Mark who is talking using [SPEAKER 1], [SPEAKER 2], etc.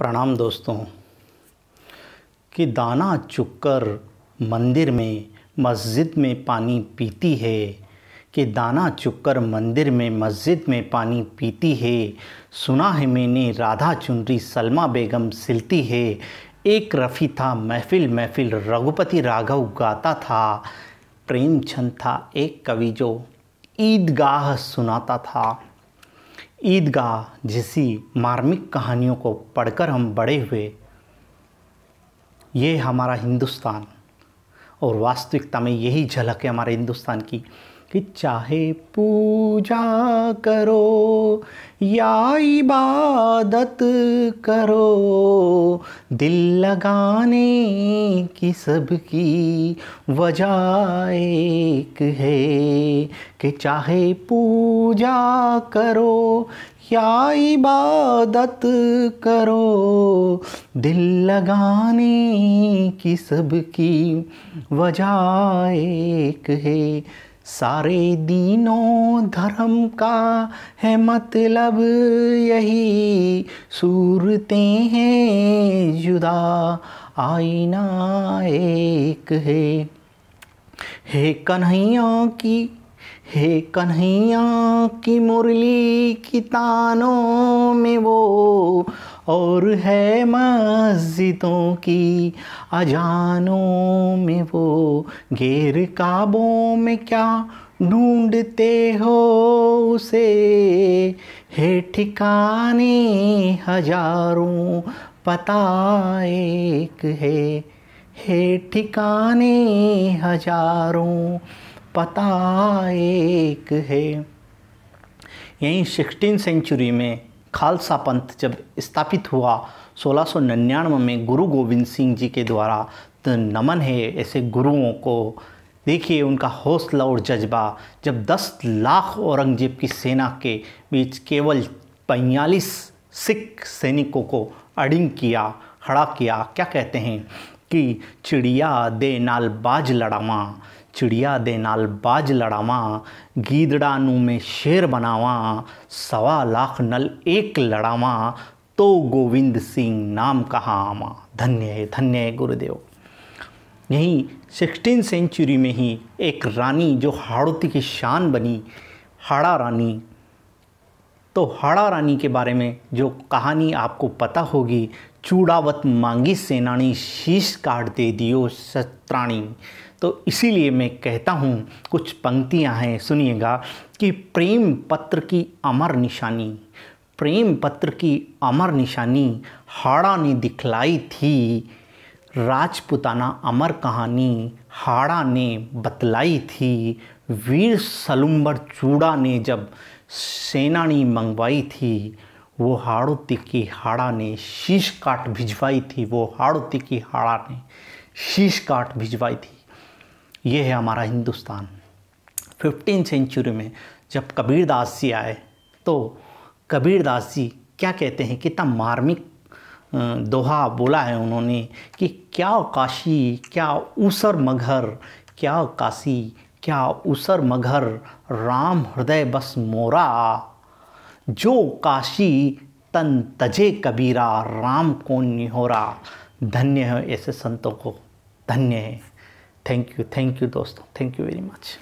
[SPEAKER 1] प्रणाम दोस्तों कि दाना चुगकर मंदिर में मस्जिद में पानी पीती है कि दाना चुगकर मंदिर में मस्जिद में पानी पीती है सुना है मैंने राधा चुनरी सलमा बेगम सिलती है एक रफ़ी था महफिल महफिल रघुपति राघव गाता था प्रेमचंद था एक कवि जो ईदगाह सुनाता था ईदगाह जैसी मार्मिक कहानियों को पढ़कर हम बड़े हुए ये हमारा हिंदुस्तान और वास्तविकता में यही झलक है हमारे हिंदुस्तान की कि चाहे पूजा करो या इबादत करो दिल लगाने की सबकी वजह एक है कि चाहे पूजा करो या इबादत करो दिल लगाने की सबकी वजह एक है सारे दीनों धर्म का है मतलब यही सूरतें हैं जुदा आईना एक है हे कन्हैया की हे कन्हैया की मुरली की तानों में वो और है मस्जिदों की अजानों में वो गैर काबों में क्या ढूंढते हो उसे हे ठिकाने हजारों पता एक है है ठिकाने हजारों पता एक है यहीं सिक्सटीन सेंचुरी में खालसा पंथ जब स्थापित हुआ 1699 में गुरु गोविंद सिंह जी के द्वारा तो नमन है ऐसे गुरुओं को देखिए उनका हौसला और जज्बा जब 10 लाख औरंगजेब की सेना के बीच केवल पैंतालीस सिख सैनिकों को अड़िंग किया खड़ा किया क्या कहते हैं कि चिड़िया दे नाल बाज लड़ावा चिड़िया दे नाल बाज ਲੜਾਵਾਂ ਗੀਦੜਾ ਨੂੰ ਮੈਂ ਸ਼ੇਰ ਬਣਾਵਾਂ ਸਵਾ ਲੱਖ ਨਲ ਇੱਕ ਲੜਾਵਾਂ ਤੋ ਗੋविंद सिंह नाम कहाँ आमा धन्य है धन्य है गुरुदेव यहीं सिक्सटीन सेंचुरी में ही एक रानी जो हाड़ोती की शान बनी हाड़ा रानी तो हाड़ा रानी के बारे में जो कहानी आपको पता होगी चूड़ावत मांगी सेनानी शीश काट दे दियो शत्राणी तो इसीलिए मैं कहता हूँ कुछ पंक्तियाँ हैं सुनिएगा कि प्रेम पत्र की अमर निशानी प्रेम पत्र की अमर निशानी हाड़ा ने दिखलाई थी राजपुताना अमर कहानी हाड़ा ने बतलाई थी वीर सलुम्बर चूड़ा ने जब सेनानी मंगवाई थी वो हाड़ोती की हाड़ा ने शीश काट भिजवाई थी वो हाड़ोती की हाड़ा ने शीश काट भिजवाई थी ये है हमारा हिंदुस्तान फिफ्टीन सेंचुरी में जब कबीरदास जी आए तो कबीरदास जी क्या कहते हैं कितना मार्मिक दोहा बोला है उन्होंने कि क्या काशी क्या ऊसर मघर क्या काशी क्या उसर मघर राम हृदय बस मोरा जो काशी तन तजे कबीरा राम को निहोरा धन्य है ऐसे संतों को धन्य है थैंक यू थैंक यू दोस्तों थैंक यू वेरी मच